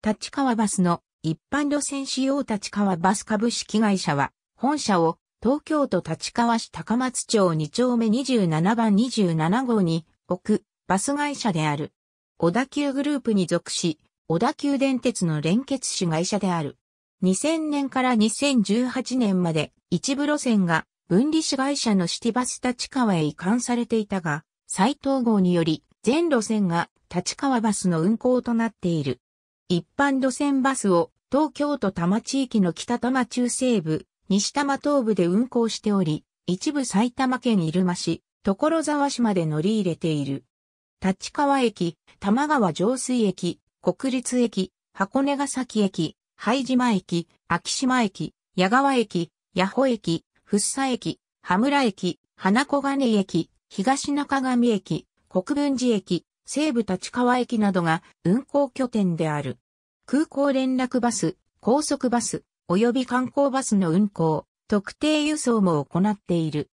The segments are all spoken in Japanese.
立川バスの一般路線使用立川バス株式会社は、本社を東京都立川市高松町2丁目27番27号に置くバス会社である。小田急グループに属し、小田急電鉄の連結主会社である。2000年から2018年まで一部路線が分離子会社のシティバス立川へ移管されていたが、再統合により全路線が立川バスの運行となっている。一般路線バスを東京都多摩地域の北多摩中西部、西多摩東部で運行しており、一部埼玉県入間市、所沢市まで乗り入れている。立川駅、多摩川上水駅、国立駅、箱根ヶ崎駅、拝島駅、昭島駅、矢川駅、矢保駅、福生駅、羽村駅、花小金井駅、東中上駅、国分寺駅、西武立川駅などが運行拠点である。空港連絡バス、高速バス、及び観光バスの運行、特定輸送も行っている。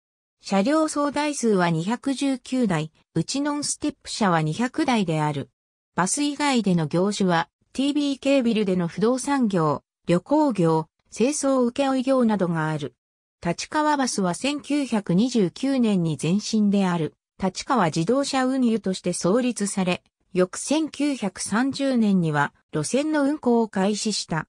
車両総台数は219台、うちノンステップ車は200台である。バス以外での業種は、TBK ビルでの不動産業、旅行業、清掃請負業などがある。立川バスは1929年に前身である。立川自動車運輸として創立され、翌1930年には路線の運行を開始した。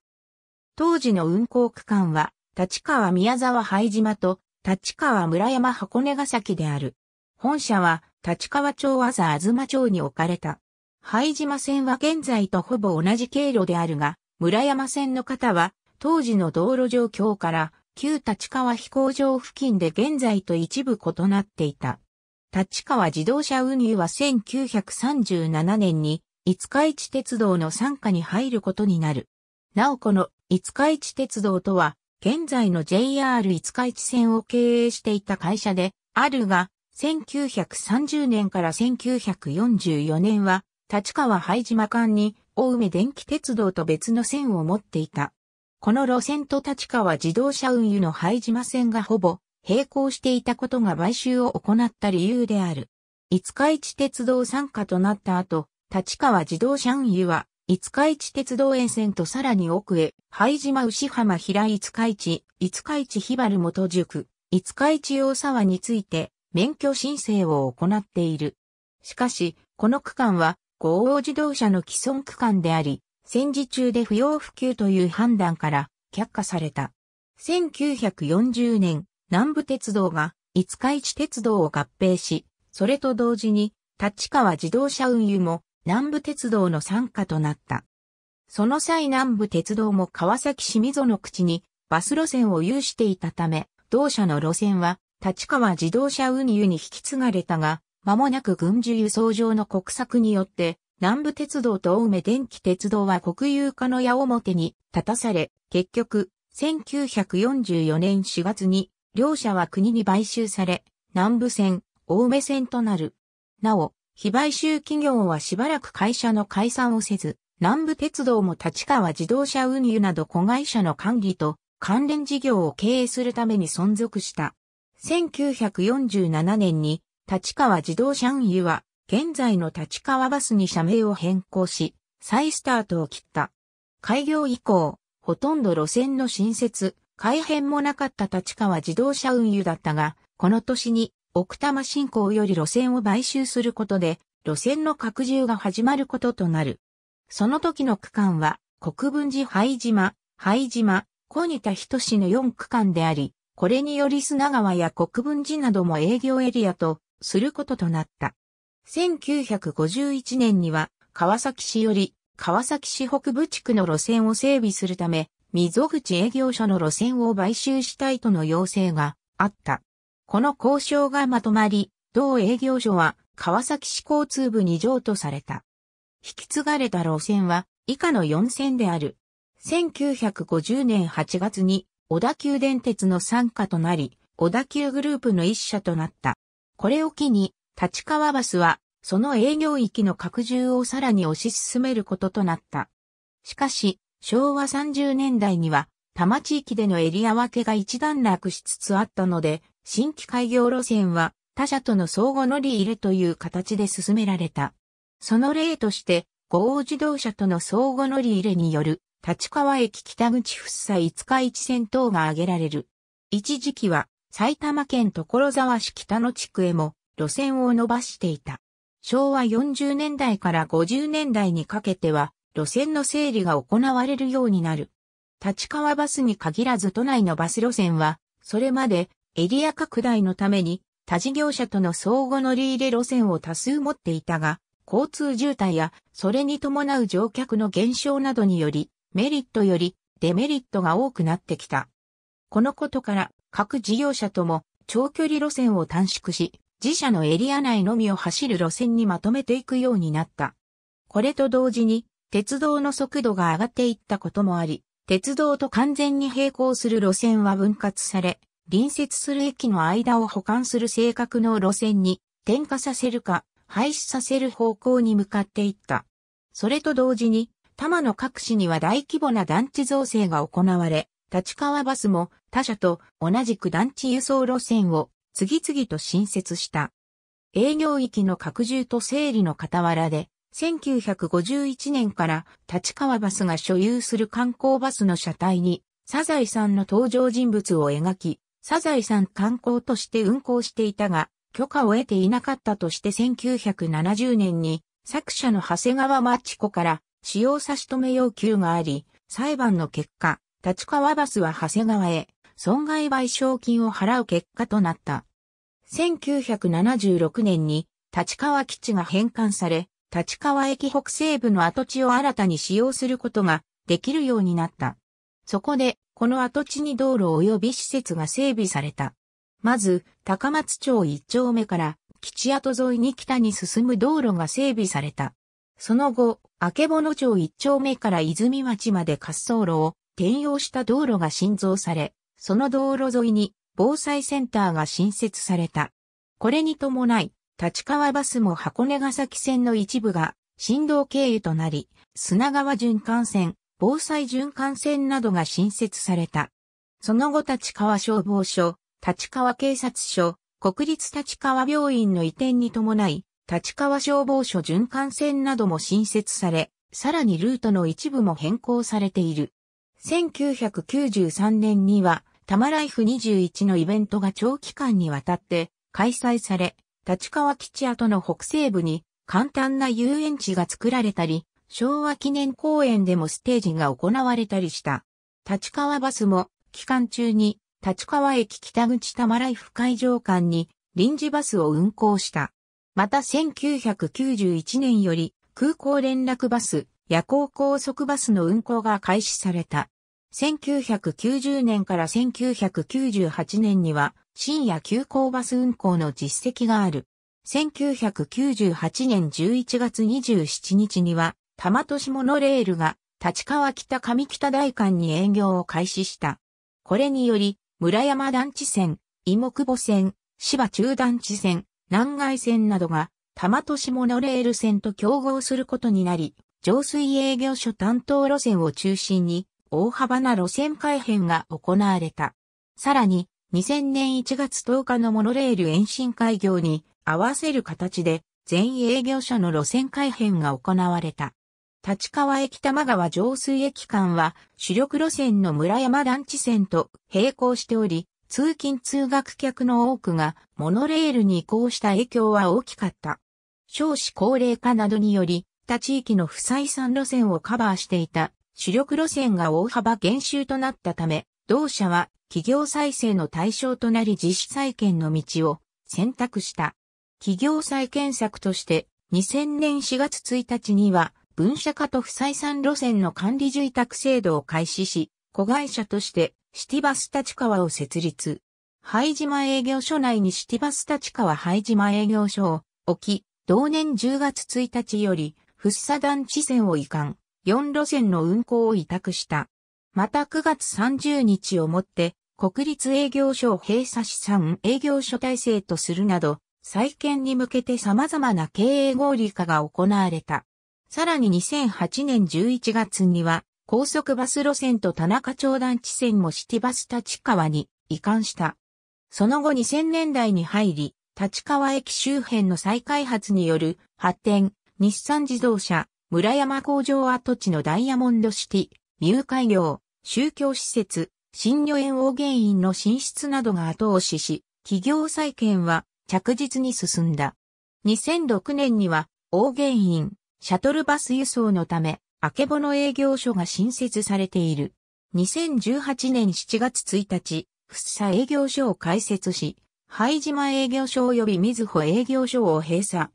当時の運行区間は、立川宮沢拝島と立川村山箱根ヶ崎である。本社は立川町和座東町に置かれた。拝島線は現在とほぼ同じ経路であるが、村山線の方は当時の道路状況から旧立川飛行場付近で現在と一部異なっていた。立川自動車運輸は1937年に五日市鉄道の参加に入ることになる。なおこの五日市鉄道とは、現在の JR 五日市線を経営していた会社で、あるが、1930年から1944年は、立川拝島間に大梅電気鉄道と別の線を持っていた。この路線と立川自動車運輸の拝島線がほぼ並行していたことが買収を行った理由である。五日市鉄道参加となった後、立川自動車運輸は、五日市鉄道沿線とさらに奥へ、灰島牛浜平五日市、五日市日原元塾、五日市大沢について、免許申請を行っている。しかし、この区間は、五王自動車の既存区間であり、戦時中で不要不急という判断から却下された。1940年、南部鉄道が五日市鉄道を合併し、それと同時に立川自動車運輸も南部鉄道の参加となった。その際南部鉄道も川崎清水の口にバス路線を有していたため、同社の路線は立川自動車運輸に引き継がれたが、間もなく軍需輸送上の国策によって、南部鉄道と青梅電気鉄道は国有化の矢面に立たされ、結局、1944年4月に両社は国に買収され、南部線、青梅線となる。なお、非買収企業はしばらく会社の解散をせず、南部鉄道も立川自動車運輸など子会社の管理と関連事業を経営するために存続した。1947年に立川自動車運輸は現在の立川バスに社名を変更し、再スタートを切った。開業以降、ほとんど路線の新設、改変もなかった立川自動車運輸だったが、この年に奥多摩新港より路線を買収することで、路線の拡充が始まることとなる。その時の区間は、国分寺灰島、灰島、小仁田等市の4区間であり、これにより砂川や国分寺なども営業エリアとすることとなった。1951年には川崎市より川崎市北部地区の路線を整備するため溝口営業所の路線を買収したいとの要請があった。この交渉がまとまり、同営業所は川崎市交通部に譲渡された。引き継がれた路線は以下の4線である。1950年8月に小田急電鉄の参加となり、小田急グループの一社となった。これを機に、立川バスは、その営業域の拡充をさらに推し進めることとなった。しかし、昭和30年代には、多摩地域でのエリア分けが一段落しつつあったので、新規開業路線は他社との相互乗り入れという形で進められた。その例として、五王自動車との相互乗り入れによる立川駅北口福佐五日市線等が挙げられる。一時期は埼玉県所沢市北の地区へも路線を伸ばしていた。昭和40年代から50年代にかけては路線の整理が行われるようになる。立川バスに限らず都内のバス路線は、それまでエリア拡大のために他事業者との相互乗り入れ路線を多数持っていたが、交通渋滞やそれに伴う乗客の減少などにより、メリットよりデメリットが多くなってきた。このことから各事業者とも長距離路線を短縮し、自社のエリア内のみを走る路線にまとめていくようになった。これと同時に鉄道の速度が上がっていったこともあり、鉄道と完全に並行する路線は分割され、隣接する駅の間を補完する性格の路線に転化させるか、廃止させる方向に向かっていった。それと同時に、多摩の各市には大規模な団地造成が行われ、立川バスも他社と同じく団地輸送路線を次々と新設した。営業域の拡充と整理の傍らで、1951年から立川バスが所有する観光バスの車体にサザエさんの登場人物を描き、サザエさん観光として運行していたが、許可を得ていなかったとして1970年に作者の長谷川町子から使用差し止め要求があり、裁判の結果、立川バスは長谷川へ損害賠償金を払う結果となった。1976年に立川基地が返還され、立川駅北西部の跡地を新たに使用することができるようになった。そこで、この跡地に道路及び施設が整備された。まず、高松町一丁目から基地跡沿いに北に進む道路が整備された。その後、曙町一丁目から泉町まで滑走路を転用した道路が新造され、その道路沿いに防災センターが新設された。これに伴い、立川バスも箱根ヶ崎線の一部が振動経由となり、砂川循環線、防災循環線などが新設された。その後立川消防署、立川警察署、国立立川病院の移転に伴い、立川消防署循環線なども新設され、さらにルートの一部も変更されている。1993年には、タマライフ21のイベントが長期間にわたって開催され、立川基地跡の北西部に簡単な遊園地が作られたり、昭和記念公園でもステージが行われたりした。立川バスも期間中に立川駅北口多摩ライフ会場間に臨時バスを運行した。また1991年より空港連絡バス、夜行高速バスの運行が開始された。1990年から1998年には深夜急行バス運行の実績がある。1998年11月27日には、玉都市モノレールが立川北上北大館に営業を開始した。これにより、村山団地線、芋久保線、芝中団地線、南外線などが、玉都市モノレール線と競合することになり、上水営業所担当路線を中心に、大幅な路線改変が行われた。さらに、2000年1月10日のモノレール延伸開業に合わせる形で全営業者の路線改変が行われた。立川駅玉川上水駅間は主力路線の村山団地線と並行しており、通勤通学客の多くがモノレールに移行した影響は大きかった。少子高齢化などにより、他地域の不採算路線をカバーしていた主力路線が大幅減収となったため、同社は企業再生の対象となり実施再建の道を選択した。企業再建策として2000年4月1日には分社化と不採算路線の管理住宅制度を開始し、子会社としてシティバス立川を設立。灰島営業所内にシティバス立川灰島営業所を置き、同年10月1日より、福佐団地線を移管、4路線の運行を委託した。また9月30日をもって、国立営業所を閉鎖資産営業所体制とするなど、再建に向けて様々な経営合理化が行われた。さらに2008年11月には、高速バス路線と田中町団地線もシティバス立川に移管した。その後2000年代に入り、立川駅周辺の再開発による発展、日産自動車、村山工場跡地のダイヤモンドシティ、入会業、宗教施設、新女園王原因の進出などが後押しし、企業再建は着実に進んだ。2006年には、王原因、シャトルバス輸送のため、あけぼの営業所が新設されている。2018年7月1日、福生営業所を開設し、灰島営業所及び水穂営業所を閉鎖。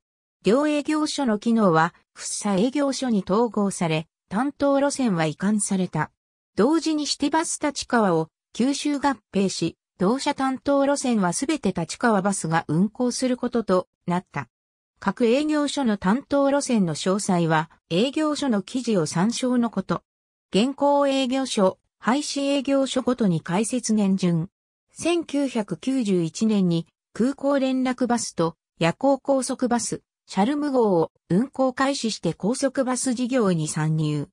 両営業所の機能は、福生営業所に統合され、担当路線は移管された。同時にティバス立川を九州合併し、同社担当路線はすべて立川バスが運行することとなった。各営業所の担当路線の詳細は営業所の記事を参照のこと。現行営業所、廃止営業所ごとに開設年順。1991年に空港連絡バスと夜行高速バス、シャルム号を運行開始して高速バス事業に参入。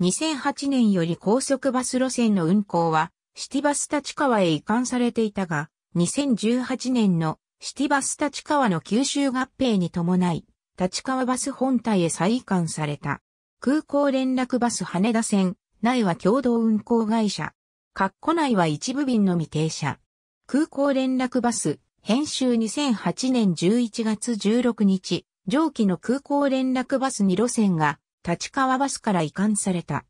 2008年より高速バス路線の運行は、シティバス立川へ移管されていたが、2018年のシティバス立川の九州合併に伴い、立川バス本体へ再移管された。空港連絡バス羽田線、内は共同運行会社。括弧内は一部便の未停車。空港連絡バス、編集2008年11月16日、上記の空港連絡バスに路線が立川バスから移管された。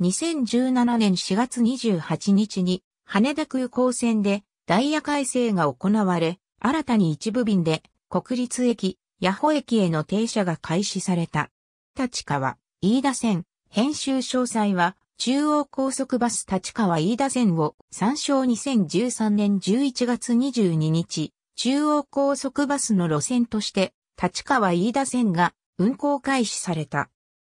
2017年4月28日に羽田空港線でダイヤ改正が行われ、新たに一部便で国立駅、八保駅への停車が開始された。立川、飯田線、編集詳細は中央高速バス立川飯田線を参照2013年11月22日、中央高速バスの路線として立川飯田線が運行開始された。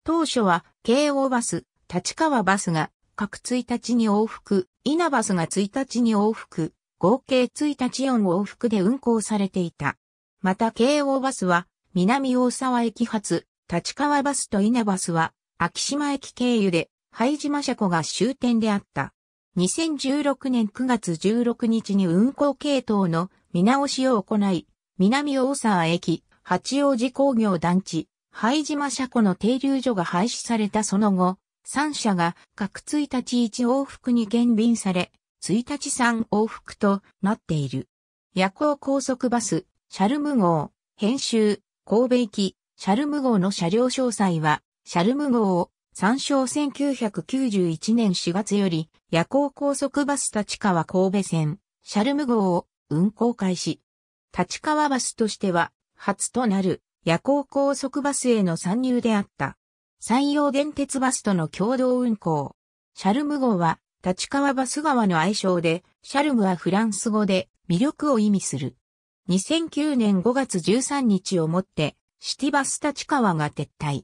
当初は、京王バス、立川バスが、各1日に往復、稲バスが1日に往復、合計1日4往復で運行されていた。また京王バスは、南大沢駅発、立川バスと稲バスは、秋島駅経由で、灰島車庫が終点であった。2016年9月16日に運行系統の見直しを行い、南大沢駅、八王子工業団地、灰島車庫の停留所が廃止されたその後、3社が各1日1往復に減便され、1日3往復となっている。夜行高速バス、シャルム号、編集、神戸行き、シャルム号の車両詳細は、シャルム号を参照1991年4月より夜行高速バス立川神戸線、シャルム号を運行開始。立川バスとしては初となる夜行高速バスへの参入であった。山陽電鉄バスとの共同運行。シャルム号は、立川バス川の愛称で、シャルムはフランス語で、魅力を意味する。2009年5月13日をもって、シティバス立川が撤退。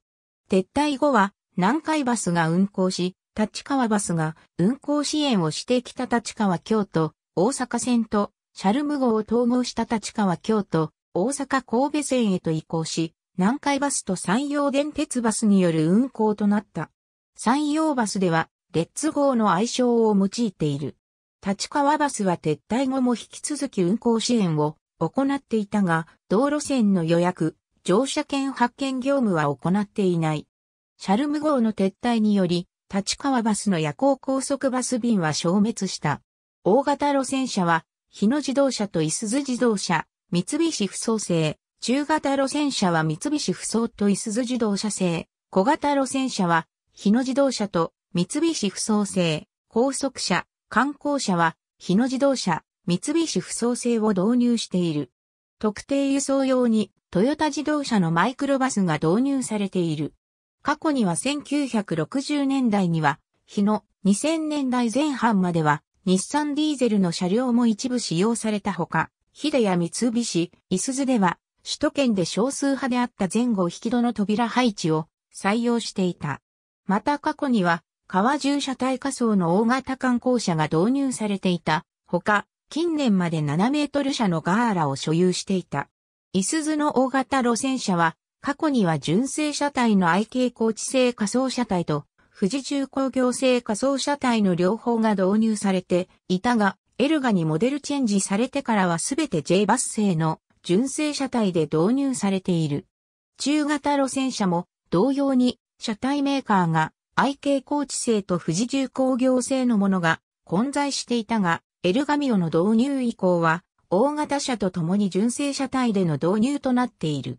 撤退後は、南海バスが運行し、立川バスが運行支援をしてきた立川京都、大阪線と、シャルム号を統合した立川京都、大阪神戸線へと移行し、南海バスと山陽電鉄バスによる運行となった。山陽バスでは、レッツ号の愛称を用いている。立川バスは撤退後も引き続き運行支援を行っていたが、道路線の予約、乗車券発券業務は行っていない。シャルム号の撤退により、立川バスの夜行高速バス便は消滅した。大型路線車は、日野自動車と伊豆自動車、三菱不走製。中型路線車は三菱不走といすず自動車製。小型路線車は日野自動車と三菱不走製。高速車、観光車は日野自動車、三菱不走製を導入している。特定輸送用にトヨタ自動車のマイクロバスが導入されている。過去には1960年代には、日野2000年代前半までは、日産ディーゼルの車両も一部使用されたほか、秀や三菱、イスズでは、首都圏で少数派であった前後引き戸の扉配置を採用していた。また過去には、川重車体仮想の大型観光車が導入されていた。ほか、近年まで7メートル車のガーラを所有していた。イスズの大型路線車は、過去には純正車体の IK 高知製仮想車体と、富士重工業製仮想車体の両方が導入されていたが、エルガにモデルチェンジされてからはすべて J バス製の純正車体で導入されている。中型路線車も同様に車体メーカーが IK 高知製と富士重工業製のものが混在していたが、エルガミオの導入以降は大型車と共に純正車体での導入となっている。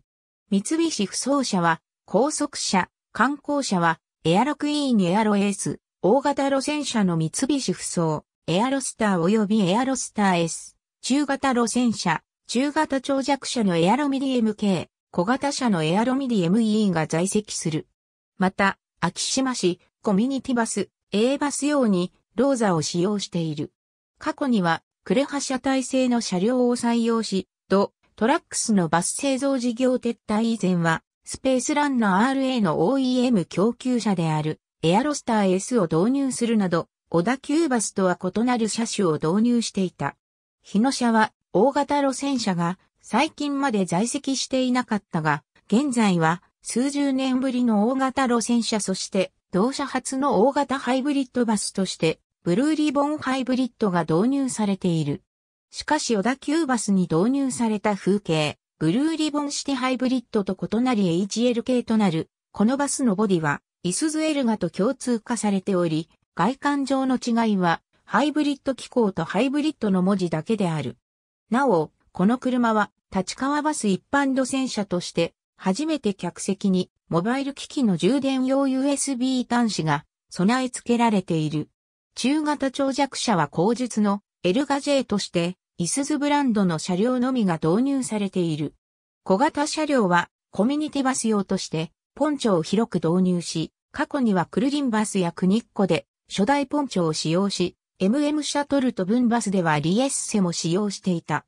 三菱不走車は高速車、観光車はエアロクイーンエアロエース、大型路線車の三菱不走。エアロスター及びエアロスター S、中型路線車、中型長尺車のエアロミディ MK、小型車のエアロミディ ME が在籍する。また、秋島市、コミュニティバス、A バス用に、ローザを使用している。過去には、クレハ車体制の車両を採用し、ド、トラックスのバス製造事業撤退以前は、スペースランナー RA の OEM 供給車である、エアロスター S を導入するなど、小田急バスとは異なる車種を導入していた。日野車は大型路線車が最近まで在籍していなかったが、現在は数十年ぶりの大型路線車そして同社初の大型ハイブリッドバスとしてブルーリボンハイブリッドが導入されている。しかし小田急バスに導入された風景、ブルーリボンシティハイブリッドと異なり HL 系となる、このバスのボディは、イスズエルガと共通化されており、外観上の違いは、ハイブリッド機構とハイブリッドの文字だけである。なお、この車は、立川バス一般路線車として、初めて客席に、モバイル機器の充電用 USB 端子が、備え付けられている。中型長尺車は後述の、エルガ J として、イスズブランドの車両のみが導入されている。小型車両は、コミュニティバス用として、ポンチョを広く導入し、過去にはクルリンバスやクニッコで初代ポンチョを使用し、MM シャトルと分バスではリエッセも使用していた。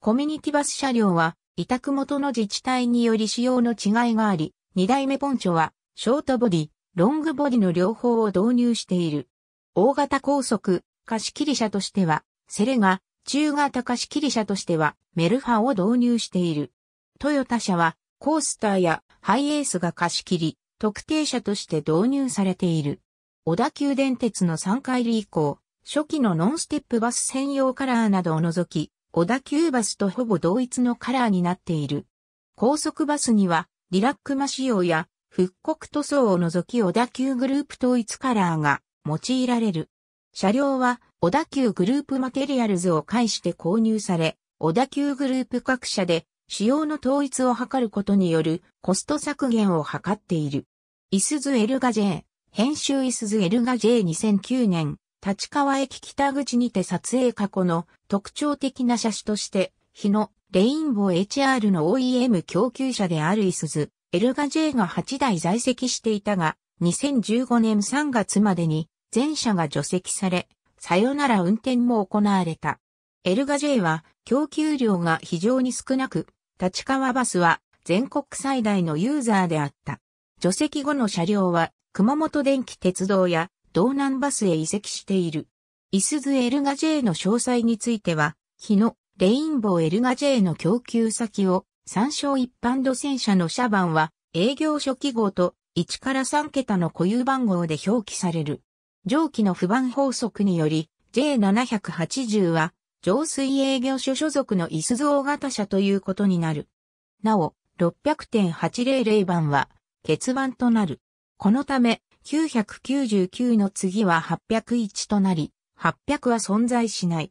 コミュニティバス車両は、委託元の自治体により使用の違いがあり、二代目ポンチョは、ショートボディ、ロングボディの両方を導入している。大型高速、貸切車としては、セレが、中型貸切車としては、メルファを導入している。トヨタ車は、コースターやハイエースが貸し切り、特定車として導入されている。小田急電鉄の3回り以降、初期のノンステップバス専用カラーなどを除き、小田急バスとほぼ同一のカラーになっている。高速バスには、リラックマ仕様や、復刻塗装を除き小田急グループ統一カラーが用いられる。車両は、小田急グループマテリアルズを介して購入され、小田急グループ各社で、使用の統一を図ることによるコスト削減を図っている。イスズエルガジー。編集イスズエルガ J2009 年、立川駅北口にて撮影過去の特徴的な車種として、日のレインボー HR の OEM 供給車であるイスズ、エルガ J が8台在籍していたが、2015年3月までに全車が除籍され、さよなら運転も行われた。エルガ J は供給量が非常に少なく、立川バスは全国最大のユーザーであった。除籍後の車両は熊本電気鉄道や道南バスへ移籍している。イスズエルガ J の詳細については、日のレインボーエルガ J の供給先を参照一般路線車の車番は営業所記号と1から3桁の固有番号で表記される。上記の不番法則により J780 は上水営業所所属のイスズ大型車ということになる。なお、600.800番は欠番となる。このため、999の次は801となり、800は存在しない。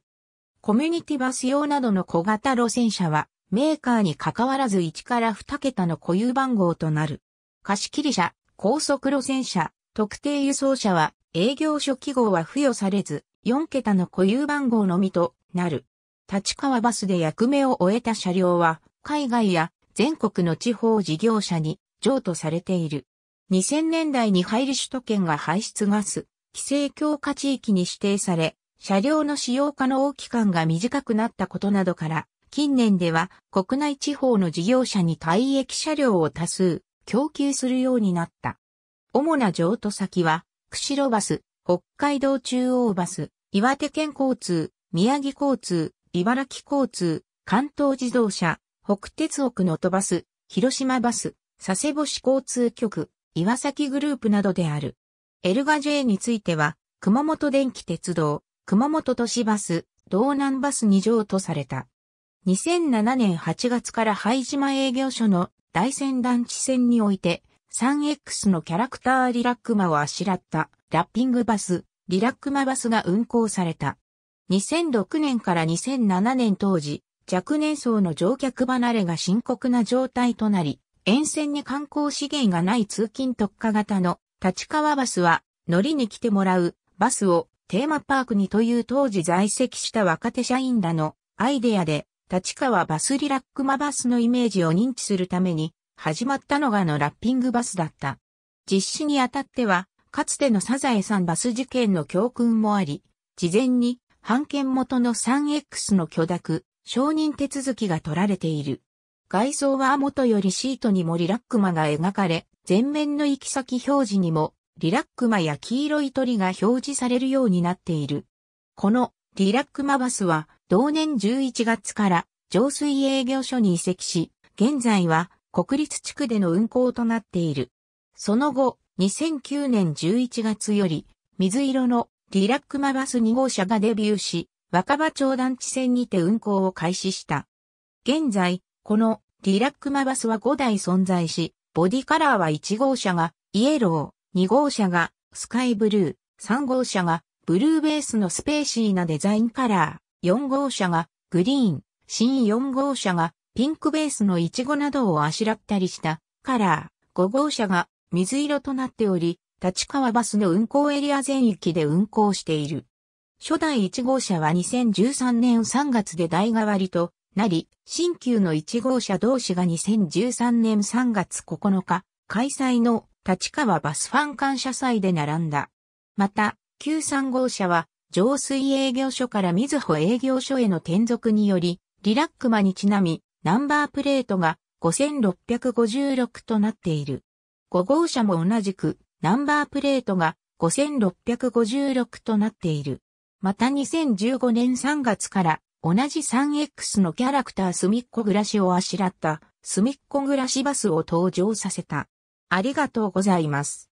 コミュニティバス用などの小型路線車は、メーカーに関わらず1から2桁の固有番号となる。貸切車、高速路線車、特定輸送車は営業所記号は付与されず、4桁の固有番号のみとなる。立川バスで役目を終えた車両は、海外や全国の地方事業者に譲渡されている。2000年代に入り首都圏が排出ガス、規制強化地域に指定され、車両の使用可能期間が短くなったことなどから、近年では国内地方の事業者に退役車両を多数供給するようになった。主な譲渡先は、釧路バス、北海道中央バス、岩手県交通、宮城交通、茨城交通、関東自動車、北鉄奥の都バス、広島バス、佐世保市交通局、岩崎グループなどである。エルガ J については、熊本電気鉄道、熊本都市バス、道南バス2乗とされた。2007年8月から灰島営業所の大仙団地線において、3X のキャラクターリラックマをあしらったラッピングバス、リラックマバスが運行された。2006年から2007年当時、若年層の乗客離れが深刻な状態となり、沿線に観光資源がない通勤特化型の立川バスは乗りに来てもらうバスをテーマパークにという当時在籍した若手社員らのアイデアで立川バスリラックマバスのイメージを認知するために始まったのがのラッピングバスだった。実施にあたってはかつてのサザエさんバス事件の教訓もあり、事前に判件元の 3X の許諾、承認手続きが取られている。外装は元よりシートにもリラックマが描かれ、前面の行き先表示にもリラックマや黄色い鳥が表示されるようになっている。このリラックマバスは同年11月から浄水営業所に移籍し、現在は国立地区での運行となっている。その後、2009年11月より水色のリラックマバス2号車がデビューし、若葉町団地線にて運行を開始した。現在、このリラックマバスは5台存在し、ボディカラーは1号車がイエロー、2号車がスカイブルー、3号車がブルーベースのスペーシーなデザインカラー、4号車がグリーン、新4号車がピンクベースのイチゴなどをあしらったりしたカラー、5号車が水色となっており、立川バスの運行エリア全域で運行している。初代1号車は2013年3月で代替わりとなり、新旧の1号車同士が2013年3月9日、開催の立川バスファン感謝祭で並んだ。また、旧3号車は、上水営業所から水穂営業所への転属により、リラックマにちなみ、ナンバープレートが5656となっている。5号車も同じく、ナンバープレートが5656となっている。また2015年3月から同じ 3X のキャラクター隅っこ暮らしをあしらった、隅っこ暮らしバスを登場させた。ありがとうございます。